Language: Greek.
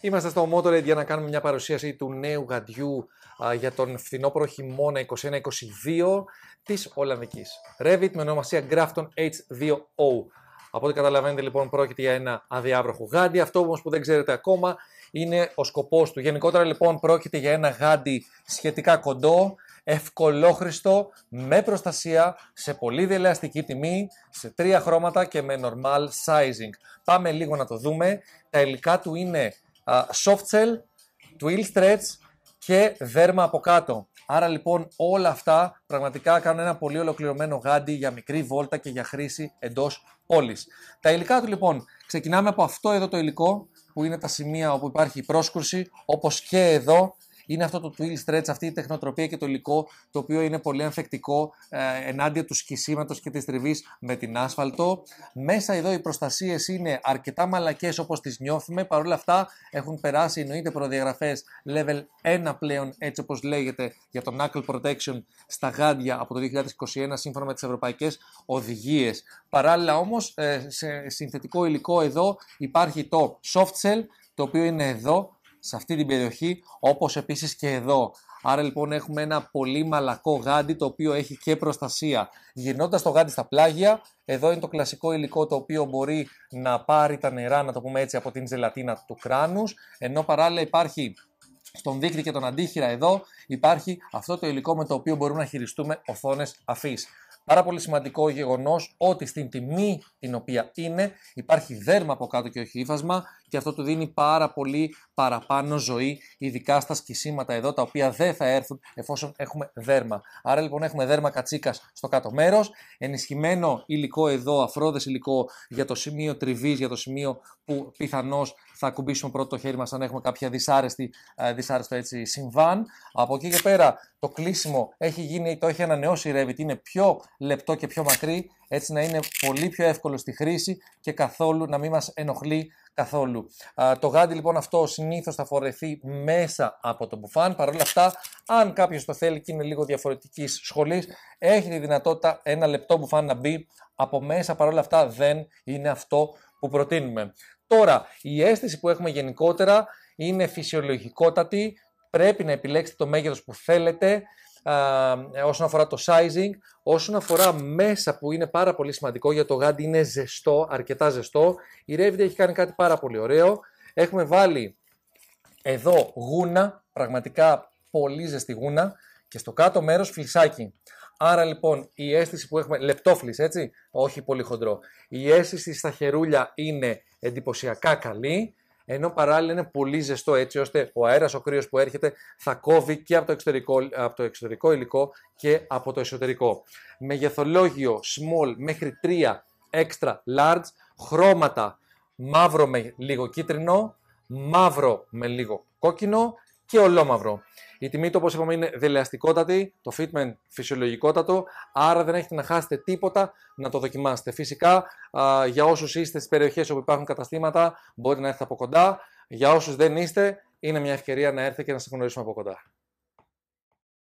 Είμαστε στο Motorhead για να κάνουμε μια παρουσίαση του νέου γαντιού για τον φθινόπωρο χειμώνα 21-22 της Ολλανδικής. Revit με ονομασία Grafton H2O. Από ό,τι καταλαβαίνετε λοιπόν πρόκειται για ένα αδιάβροχο γάντι. Αυτό όμως που δεν ξέρετε ακόμα είναι ο σκοπός του. Γενικότερα λοιπόν πρόκειται για ένα γάντι σχετικά κοντό, ευκολόχρηστο, με προστασία, σε πολύ δελεαστική τιμή, σε τρία χρώματα και με normal sizing. Πάμε λίγο να το δούμε. Τα υλικά του είναι soft cell, twill stretch και δέρμα από κάτω. Άρα λοιπόν όλα αυτά πραγματικά κάνουν ένα πολύ ολοκληρωμένο γάντι για μικρή βόλτα και για χρήση εντός πόλης. Τα υλικά του λοιπόν, ξεκινάμε από αυτό εδώ το υλικό που είναι τα σημεία όπου υπάρχει η πρόσκουρση, όπως και εδώ είναι αυτό το twill stretch, αυτή η τεχνοτροπία και το υλικό το οποίο είναι πολύ ανθεκτικό ε, ενάντια του σχισίματος και της τριβής με την άσφαλτο. Μέσα εδώ οι προστασίες είναι αρκετά μαλακές όπως τις νιώθουμε. Παρ' όλα αυτά έχουν περάσει εννοείται προδιαγραφές level 1 πλέον, έτσι όπως λέγεται, για το knuckle protection στα γάντια από το 2021 σύμφωνα με τις ευρωπαϊκές οδηγίες. Παράλληλα όμως, ε, σε συνθετικό υλικό εδώ υπάρχει το soft shell το οποίο είναι εδώ, σε αυτή την περιοχή, όπως επίσης και εδώ. Άρα λοιπόν έχουμε ένα πολύ μαλακό γάντι το οποίο έχει και προστασία. Γυρνώντας το γάντι στα πλάγια, εδώ είναι το κλασικό υλικό το οποίο μπορεί να πάρει τα νερά, να το πούμε έτσι, από την ζελατίνα του κράνους, ενώ παράλληλα υπάρχει στον δείκτη και τον αντίχειρα εδώ υπάρχει αυτό το υλικό με το οποίο μπορούμε να χειριστούμε οθόνες αφής. Πάρα πολύ σημαντικό γεγονός ότι στην τιμή την οποία είναι υπάρχει δέρμα από κάτω και όχι ύφασμα και αυτό του δίνει πάρα πολύ παραπάνω ζωή, ειδικά στα σκισίματα εδώ τα οποία δεν θα έρθουν εφόσον έχουμε δέρμα. Άρα λοιπόν έχουμε δέρμα κατσίκας στο κάτω μέρος, ενισχυμένο υλικό εδώ, αφρόδες υλικό για το σημείο τριβής, για το σημείο που πιθανώς θα κουμπίσουμε πρώτο το χέρι μας αν έχουμε κάποια δυσάρεστη, ε, δυσάρεστο έτσι, συμβάν. Από εκεί και πέρα το κλείσιμο έχει γίνει, το έχει ανανεώσει η Revit, είναι πιο λεπτό και πιο μακρύ, έτσι να είναι πολύ πιο εύκολο στη χρήση και καθόλου να μην μας ενοχλεί καθόλου. το γάντι λοιπόν αυτό συνήθως θα φορεθεί μέσα από το μπουφάν. Παρ' όλα αυτά, αν κάποιος το θέλει και είναι λίγο διαφορετικής σχολής, έχει τη δυνατότητα ένα λεπτό μπουφάν να μπει από μέσα. Παρ' όλα αυτά δεν είναι αυτό που προτείνουμε. Τώρα, η αίσθηση που έχουμε γενικότερα είναι φυσιολογικότατη. Πρέπει να επιλέξετε το μέγεθος που θέλετε. Ε, όσον αφορά το sizing, όσον αφορά μέσα που είναι πάρα πολύ σημαντικό για το γάντι είναι ζεστό, αρκετά ζεστό. Η Revit έχει κάνει κάτι πάρα πολύ ωραίο. Έχουμε βάλει εδώ γούνα, πραγματικά πολύ ζεστή γούνα και στο κάτω μέρος φλισάκι. Άρα λοιπόν η αίσθηση που έχουμε, λεπτόφλης έτσι, όχι πολύ χοντρό, η αίσθηση στα χερούλια είναι εντυπωσιακά καλή ενώ παράλληλα είναι πολύ ζεστό έτσι ώστε ο αέρας ο κρύος που έρχεται θα κόβει και από το εξωτερικό, από το εξωτερικό υλικό και από το εσωτερικό. Μεγεθολόγιο small μέχρι 3 extra large, χρώματα μαύρο με λίγο κίτρινο, μαύρο με λίγο κόκκινο και ολόμαυρο. Η τιμή του, όπως είπαμε, είναι δελεαστικότατη, το fitment φυσιολογικότατο, άρα δεν έχετε να χάσετε τίποτα να το δοκιμάσετε. Φυσικά, α, για όσους είστε στις περιοχές όπου υπάρχουν καταστήματα, μπορείτε να έρθετε από κοντά. Για όσους δεν είστε, είναι μια ευκαιρία να έρθετε και να σας γνωρίσουμε από κοντά.